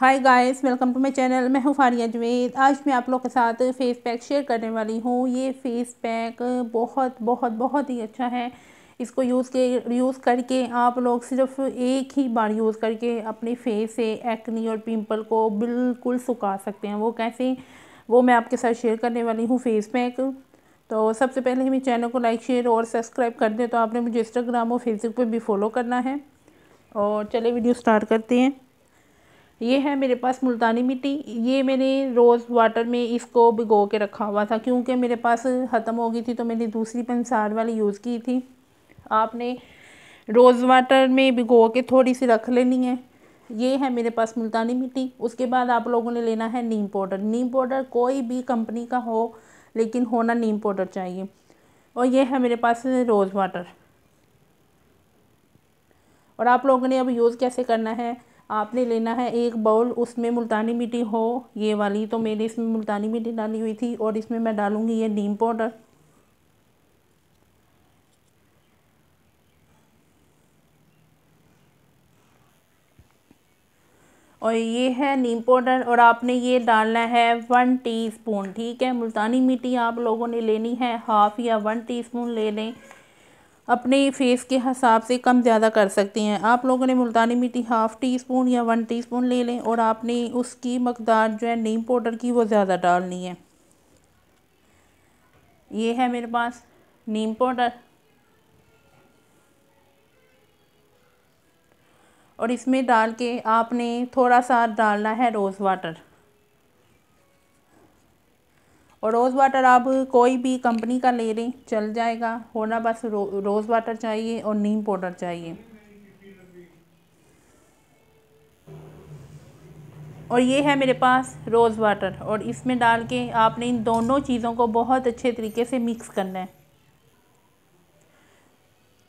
hi guys welcome to my channel मैं हूँ फारिया जवेद आज मैं आप लोग के साथ फेस पैक शेयर करने वाली हूँ ये फेस पैक बहुत बहुत बहुत ही अच्छा है इसको यूज़ के यूज़ करके आप लोग सिर्फ एक ही बार यूज़ करके अपने फेस से एक्नी और पिंपल को बिल्कुल सुखा सकते हैं वो कैसे वो मैं आपके साथ शेयर करने वाली हूँ फेस पैक तो सबसे पहले मेरे चैनल को लाइक शेयर और सब्सक्राइब कर दें तो आपने मुझे इंस्टाग्राम और फेसबुक पर भी फॉलो करना है और चले वीडियो स्टार्ट करते हैं ये है मेरे पास मुल्तानी मिट्टी ये मैंने रोज़ वाटर में इसको भिगो के रखा हुआ था क्योंकि मेरे पास ख़त्म हो गई थी तो मैंने दूसरी पंसार वाली यूज़ की थी आपने रोज़ वाटर में भिगो के थोड़ी सी रख लेनी है ये है मेरे पास मुल्तानी मिट्टी उसके बाद आप लोगों ने लेना है नीम पाउडर नीम पाउडर कोई भी कंपनी का हो लेकिन होना नीम पाउडर चाहिए और ये है मेरे पास रोज़ वाटर और आप लोगों ने अब यूज़ कैसे करना है आपने लेना है एक बाउल उसमें मुल्तानी मिट्टी हो ये वाली तो मैंने इसमें मुल्तानी मिट्टी डाली हुई थी और इसमें मैं डालूँगी ये नीम पाउडर और ये है नीम पाउडर और आपने ये डालना है वन टीस्पून ठीक है मुल्तानी मिट्टी आप लोगों ने लेनी है हाफ़ या वन टीस्पून ले लें अपने फेस के हिसाब से कम ज़्यादा कर सकती हैं आप लोगों ने मुल्तानी मिट्टी हाफ़ टी स्पून या वन टी स्पून ले लें और आपने उसकी मकदार जो है नीम पाउडर की वो ज़्यादा डालनी है ये है मेरे पास नीम पाउडर और इसमें डाल के आपने थोड़ा सा डालना है रोज़ वाटर और रोज़ वाटर आप कोई भी कंपनी का ले लें चल जाएगा होना बस रो, रोज़ वाटर चाहिए और नीम पाउडर चाहिए और ये है मेरे पास रोज़ वाटर और इसमें डाल के आपने इन दोनों चीज़ों को बहुत अच्छे तरीके से मिक्स करना है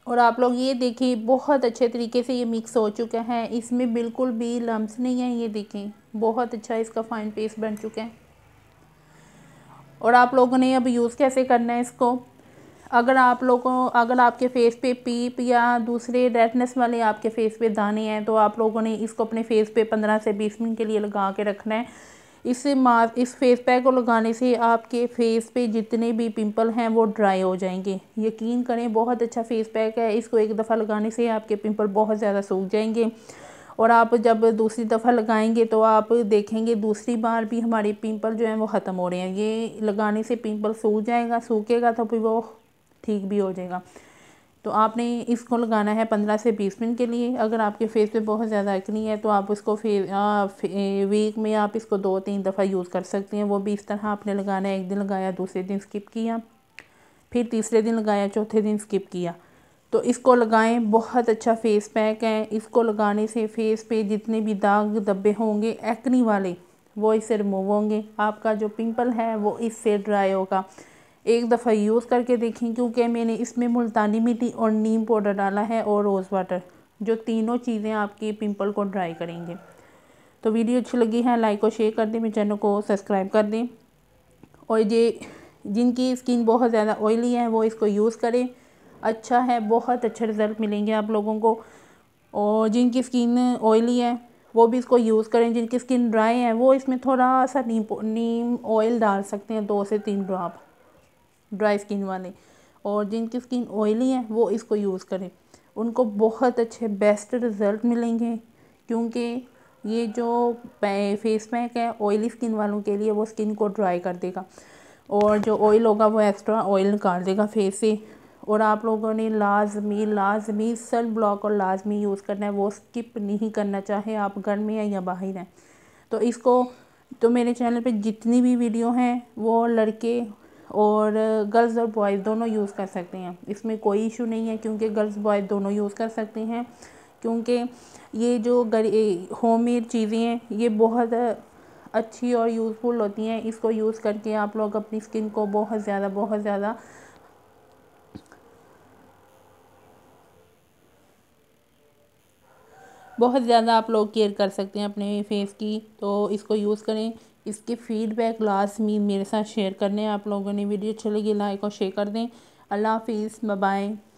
और आप लोग ये देखें बहुत अच्छे तरीके से ये मिक्स हो चुका है इसमें बिल्कुल भी लम्स नहीं है ये देखें बहुत अच्छा इसका फाइन पेस्ट बन चुका है और आप लोगों ने अब यूज़ कैसे करना है इसको अगर आप लोगों अगर आपके फेस पे पीप या दूसरे रेडनेस वाले आपके फेस पे दाने हैं तो आप लोगों ने इसको अपने फेस पे पंद्रह से बीस मिनट के लिए लगा के रखना है इस मा इस फेस पैक को लगाने से आपके फेस पे जितने भी पिंपल हैं वो ड्राई हो जाएंगे यकीन करें बहुत अच्छा फेस पैक है इसको एक दफ़ा लगाने से आपके पिंपल बहुत ज़्यादा सूख जाएंगे और आप जब दूसरी दफ़ा लगाएंगे तो आप देखेंगे दूसरी बार भी हमारे पिंपल जो हैं वो ख़त्म हो रहे हैं ये लगाने से पिंपल सूख जाएगा सूखेगा तो फिर वो ठीक भी हो जाएगा तो आपने इसको लगाना है पंद्रह से बीस मिनट के लिए अगर आपके फेस पे बहुत ज़्यादा एक्नी है तो आप इसको फिर फे, वीक में आप इसको दो तीन दफ़ा यूज़ कर सकते हैं वो भी इस तरह आपने लगाना है एक दिन लगाया दूसरे दिन स्किप किया फिर तीसरे दिन लगाया चौथे दिन स्किप किया तो इसको लगाएं बहुत अच्छा फेस पैक है इसको लगाने से फेस पे जितने भी दाग दब्बे होंगे एक्नी वाले वो इससे रिमूव होंगे आपका जो पिंपल है वो इससे ड्राई होगा एक दफ़ा यूज़ करके देखें क्योंकि मैंने इसमें मुल्तानी मिट्टी और नीम पाउडर डाला है और रोज़ वाटर जो तीनों चीज़ें आपके पिंपल को ड्राई करेंगे तो वीडियो अच्छी लगी है लाइक और शेयर कर दें मेरे चैनल को सब्सक्राइब कर दें और ये जिनकी स्किन बहुत ज़्यादा ऑयली है वो इसको यूज़ करें अच्छा है बहुत अच्छे रिज़ल्ट मिलेंगे आप लोगों को और जिनकी स्किन ऑयली है वो भी इसको यूज़ करें जिनकी स्किन ड्राई है वो इसमें थोड़ा सा नीम नीम ऑयल डाल सकते हैं दो से तीन ड्रॉप ड्राई स्किन वाले और जिनकी स्किन ऑयली है वो इसको यूज़ करें उनको बहुत अच्छे बेस्ट रिज़ल्ट मिलेंगे क्योंकि ये जो फेस पैक है ऑयली स्किन वालों के लिए वो स्किन को ड्राई कर देगा और जो ऑयल होगा वो एक्स्ट्रा ऑयल निकाल देगा फेस से और आप लोगों ने लाजमी लाजमी सन ब्लॉक और लाजमी यूज़ करना है वो स्किप नहीं करना चाहे आप घर में हैं या बाहर हैं तो इसको तो मेरे चैनल पे जितनी भी वीडियो हैं वो लड़के और गर्ल्स और बॉयज़ दोनों यूज़ कर सकते हैं इसमें कोई इशू नहीं है क्योंकि गर्ल्स बॉयज़ दोनों यूज़ कर सकते हैं क्योंकि ये जो होम मेड चीज़ें हैं ये बहुत अच्छी और यूज़फुल होती हैं इसको यूज़ करके आप लोग अपनी स्किन को बहुत ज़्यादा बहुत ज़्यादा बहुत ज़्यादा आप लोग केयर कर सकते हैं अपने फेस की तो इसको यूज़ करें इसके फीडबैक लाजमी मेरे साथ शेयर करने आप लोगों ने वीडियो अच्छी लगी लाइक और शेयर कर दें अल्लाह हाफिज़ बाय